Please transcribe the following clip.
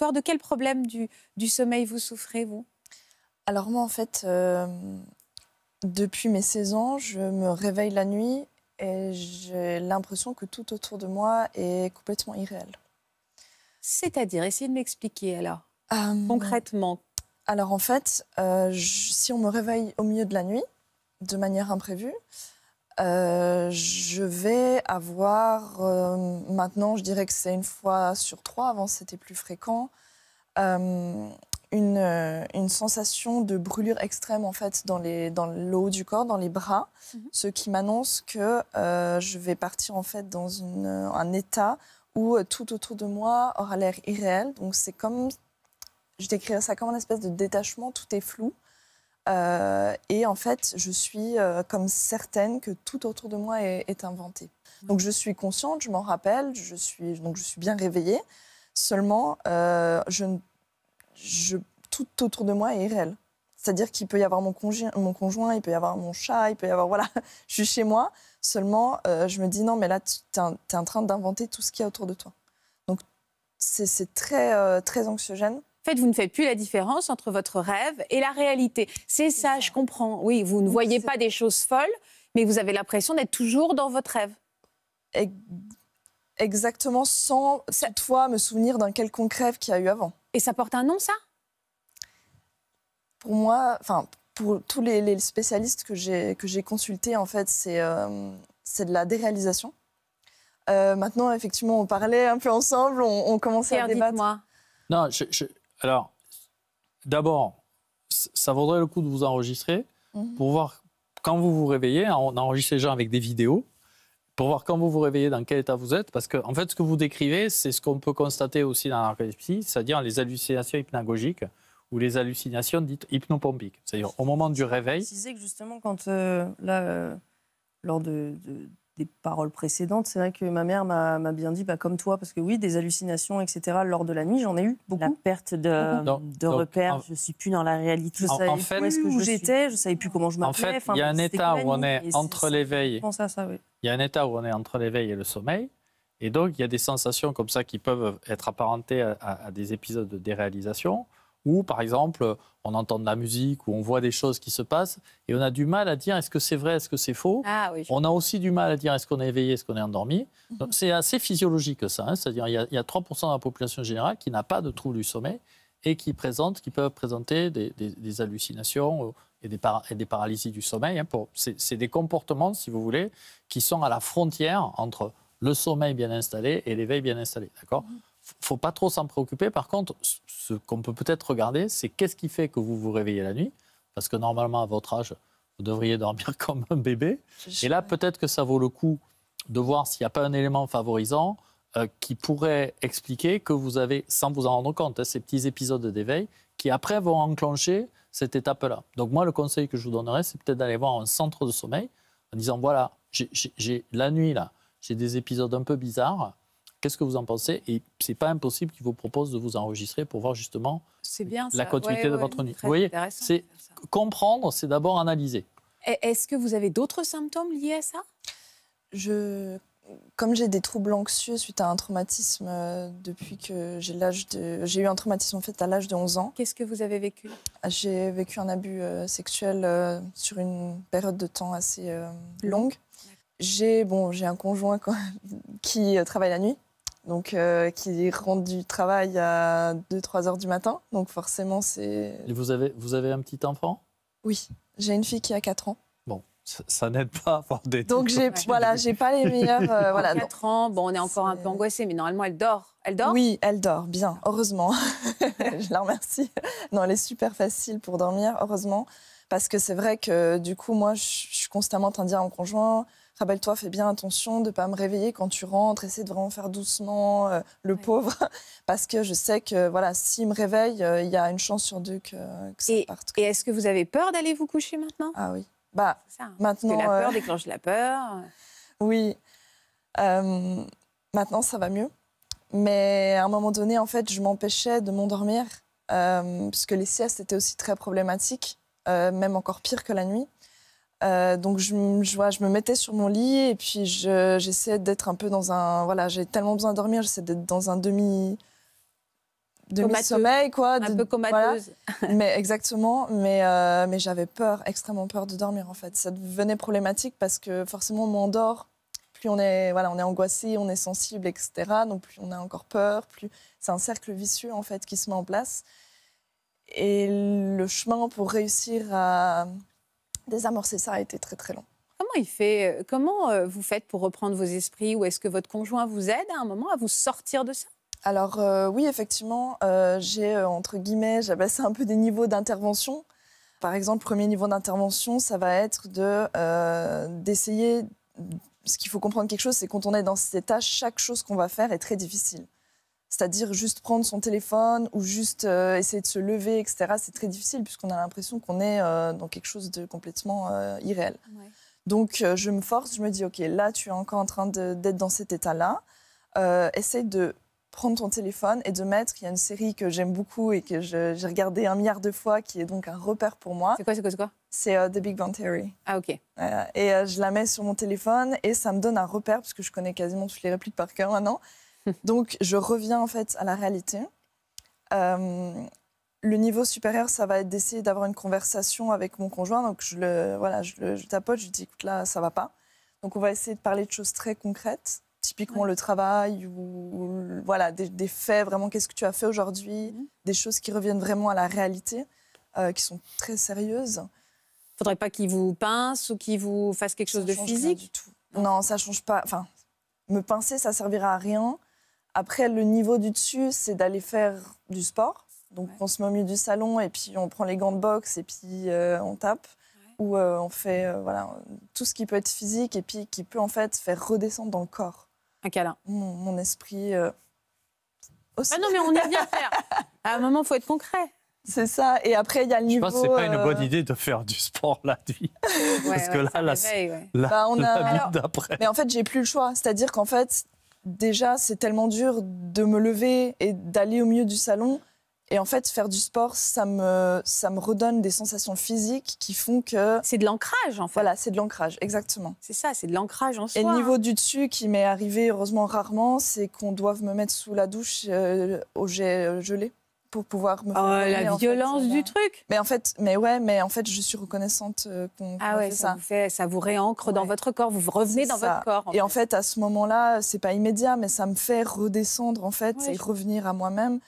de quel problème du, sommeil vous souffrez, vous Alors moi, en fait, euh, depuis mes 16 ans, je me réveille la nuit et j'ai l'impression que tout autour de moi est complètement irréel. C'est-à-dire, essayez de m'expliquer alors, euh, concrètement. Alors en fait, euh, si on me réveille au milieu de la nuit, de manière imprévue, euh, je vais avoir, euh, maintenant je dirais que c'est une fois sur trois, avant c'était plus fréquent, euh, une, sensation de brûlure extrême en fait dans, les, dans le haut du corps, dans les bras, mhm. ce qui m'annonce que je vais partir en fait dans une, un état où tout autour de moi aura l'air irréel. Donc c'est comme, je décrirais ça comme un espèce de détachement, tout est flou. Euh, et en fait, je suis euh, comme certaine que tout autour de moi est, inventé. Donc je suis consciente, je m'en rappelle, je suis, donc je suis bien réveillée. Seulement, euh, tout autour de moi est réel C'est-à-dire qu'il peut y avoir mon, mon, conjoint, il peut y avoir mon chat, il peut y avoir... Voilà, je suis chez moi. Seulement, je me dis, non, mais là, tu es, en train d'inventer tout ce qu'il y a autour de toi. Donc c'est très, très anxiogène fait, vous ne faites plus la différence entre votre rêve et la réalité. C'est ça, je comprends. Oui, vous ne voyez pas des choses folles, mais vous avez l'impression d'être toujours dans votre rêve. Exactement, sans cette fois me souvenir d'un quelconque rêve qu'il y a eu avant. Et ça porte un nom, ça Pour moi, enfin, pour tous les, spécialistes que j'ai consultés, en fait, c'est euh, de la déréalisation. Euh, maintenant, effectivement, on parlait un peu ensemble, on, commençait à débattre. Non, je, alors, d'abord, ça vaudrait le coup de vous enregistrer mhm. pour voir quand vous vous réveillez. Hein, on enregistre les gens avec des vidéos pour voir quand vous vous réveillez dans quel état vous êtes. Parce que, en fait, ce que vous décrivez, c'est ce qu'on peut constater aussi dans l'archéopsie, c'est-à-dire les hallucinations hypnagogiques ou les hallucinations dites hypnopompiques. C'est-à-dire au moment du réveil. Je que justement, quand euh, là, euh, lors de des paroles précédentes, c'est vrai que ma mère m'a bien dit, bah, comme toi, parce que oui, des hallucinations, etc., lors de la nuit, j'en ai eu beaucoup. La perte de, repères, je ne suis plus dans la réalité. Je ne savais plus où j'étais, je ne savais plus comment je m'appelais. En il y a un état où on est entre l'éveil. Il y a un état où on est entre l'éveil et le sommeil. Et donc, il y a des sensations comme ça qui peuvent être apparentées à des épisodes de déréalisation où, par exemple, on entend de la musique, où on voit des choses qui se passent, et on a du mal à dire est-ce que c'est vrai, est-ce que c'est faux. Ah on a aussi du mal à dire est-ce qu'on est éveillé, est-ce qu'on est endormi. Mhm. C'est assez physiologique ça, hein. c'est-à-dire il, y, a 3% de la population générale qui n'a pas de trouble du sommeil et qui, présente, qui peuvent présenter des, hallucinations et des, des, paralysies du sommeil. Hein, c'est des comportements, si vous voulez, qui sont à la frontière entre le sommeil bien installé et l'éveil bien installé. D'accord mhm faut pas trop s'en préoccuper. Par contre, ce qu'on peut peut-être regarder, c'est qu'est-ce qui fait que vous vous réveillez la nuit Parce que normalement, à votre âge, vous devriez dormir comme un bébé. Et là, peut-être que ça vaut le coup de voir s'il n'y a pas un élément favorisant euh, qui pourrait expliquer que vous avez, sans vous en rendre compte, hein, ces petits épisodes d'éveil qui après vont enclencher cette étape-là. Donc moi, le conseil que je vous donnerais, c'est peut-être d'aller voir un centre de sommeil en disant, voilà, j'ai la nuit, là, j'ai des épisodes un peu bizarres Qu'est-ce que vous en pensez Et c'est pas impossible qu'il vous propose de vous enregistrer pour voir justement la continuité de votre nuit. Vous voyez, c'est comprendre, c'est d'abord analyser. Est-ce que vous avez d'autres symptômes liés à ça Je comme j'ai des troubles anxieux suite à un traumatisme euh, depuis que j'ai l'âge de j'ai eu un traumatisme fait à l'âge de 11 ans. Qu'est-ce que vous avez vécu J'ai vécu un abus euh, sexuel euh, sur une période de temps assez longue. J'ai bon, j'ai un conjoint qui travaille la nuit donc euh, qui rentre du travail à 2-3 heures du matin. Donc forcément, c'est... Et vous avez, vous avez un petit enfant Oui, j'ai une fille qui a 4 ans. Bon, ça, n'aide pas à avoir des... Donc j'ai, voilà, j'ai pas les meilleurs... Euh, voilà, 4 ans, bon, on est encore un peu angoissé, mais normalement, elle dort. Elle dort Oui, elle dort, bien, heureusement. Je la remercie. Non, elle est super facile pour dormir, heureusement. Parce que c'est vrai que du coup, moi, je suis constamment en train de dire en conjoint rappelle-toi, fais bien attention de ne pas me réveiller quand tu rentres, essaie de vraiment faire doucement euh, le pauvre, parce que je sais que voilà, s'il me réveille, euh, il y a une chance sur deux que, que ça et, parte. Et est-ce que vous avez peur d'aller vous coucher maintenant Ah oui. Bah, ça, hein. maintenant. que la peur euh, déclenche la peur. Oui. maintenant, ça va mieux. Mais à un moment donné, en fait, je m'empêchais de m'endormir, Parce que les siestes étaient aussi très problématiques, même encore pire que la nuit. Euh, donc je, je, me mettais sur mon lit et puis j'essayais d'être un peu dans un voilà j'ai tellement besoin de dormir j'essaie d'être dans un demi demi sommeil quoi un peu comateuse mais exactement mais euh, mais j'avais peur extrêmement peur de dormir en fait ça devenait problématique parce que forcément on dort, plus on est voilà on est angoissé on est sensible etc donc plus on a encore peur plus c'est un cercle vicieux en fait qui se met en place et le chemin pour réussir à désamorcer ça a été très très long. Comment euh, euh, vous faites pour reprendre vos esprits Ou est-ce que votre conjoint vous aide à un moment à vous sortir de ça Alors euh, oui, effectivement, j'ai entre guillemets, j'ai j'abaisse un peu des niveaux d'intervention. Par exemple, premier niveau d'intervention, ça va être de d'essayer. Ce qu'il faut comprendre quelque chose, c'est quand on est dans cet état, chaque chose qu'on va faire est très difficile. C'est-à-dire juste prendre son téléphone ou juste euh, essayer de se lever, etc. C'est très difficile puisqu'on a l'impression qu'on est euh, dans quelque chose de complètement euh, irréel. Donc je me force, je me dis, OK, là tu es encore en train d'être dans cet état-là. essaye de prendre ton téléphone et de mettre, il y a une série que j'aime beaucoup et que j'ai regardée un milliard de fois, qui est donc un repère pour moi. C'est quoi, c'est quoi, c'est The Big Bang Theory. Ah ok. et je la mets sur mon téléphone et ça me donne un repère, parce que je connais quasiment toutes les répliques par cœur maintenant. Donc, je reviens en fait à la réalité. Euh, le niveau supérieur, ça va être d'essayer d'avoir une conversation avec mon conjoint. Donc, je le, voilà, je, le, je dis, écoute, là, ça va pas. Donc, on va essayer de parler de choses très concrètes, typiquement le travail ou, voilà, des, faits, vraiment, qu'est-ce que tu as fait aujourd'hui, mhm. des choses qui reviennent vraiment à la réalité, euh, qui sont très sérieuses. Faudrait pas qu'il vous pince ou qu'il vous fasse quelque chose de physique. tout. Non. non, ça change pas. Enfin, me pincer, ça servira à rien. Après, le niveau du dessus, c'est d'aller faire du sport. Donc, on se met au milieu du salon et puis on prend les gants de boxe et puis euh, on tape. Ou euh, on fait euh, voilà, tout ce qui peut être physique et puis qui peut en fait faire redescendre dans le corps. Un câlin. Mon, esprit Ah non, mais on aime bien faire. À un moment, il faut être concret. C'est ça. Et après, il y a le niveau. Je pense que c'est pas une bonne idée de faire du sport la nuit. Parce que là, la, la, bah, on d'après. Mais en fait, j'ai plus le choix. C'est-à-dire qu'en fait, déjà, c'est tellement dur de me lever et d'aller au milieu du salon. Et en fait, faire du sport, ça me, ça me redonne des sensations physiques qui font que... C'est de l'ancrage, en fait. Voilà, c'est de l'ancrage, exactement. C'est ça, c'est de l'ancrage en soi. Et le niveau du dessus qui m'est arrivé, heureusement, rarement, c'est qu'on doive me mettre sous la douche euh, au jet euh, gelé pour pouvoir me oh, faire oh, la violence du truc mais en fait mais ouais mais en fait je suis reconnaissante euh, qu'on ah ça, ça. Vous fait, ça vous réancre dans votre corps vous revenez dans votre corps et en fait à ce moment là c'est pas immédiat mais ça me fait redescendre en fait et revenir à moi-même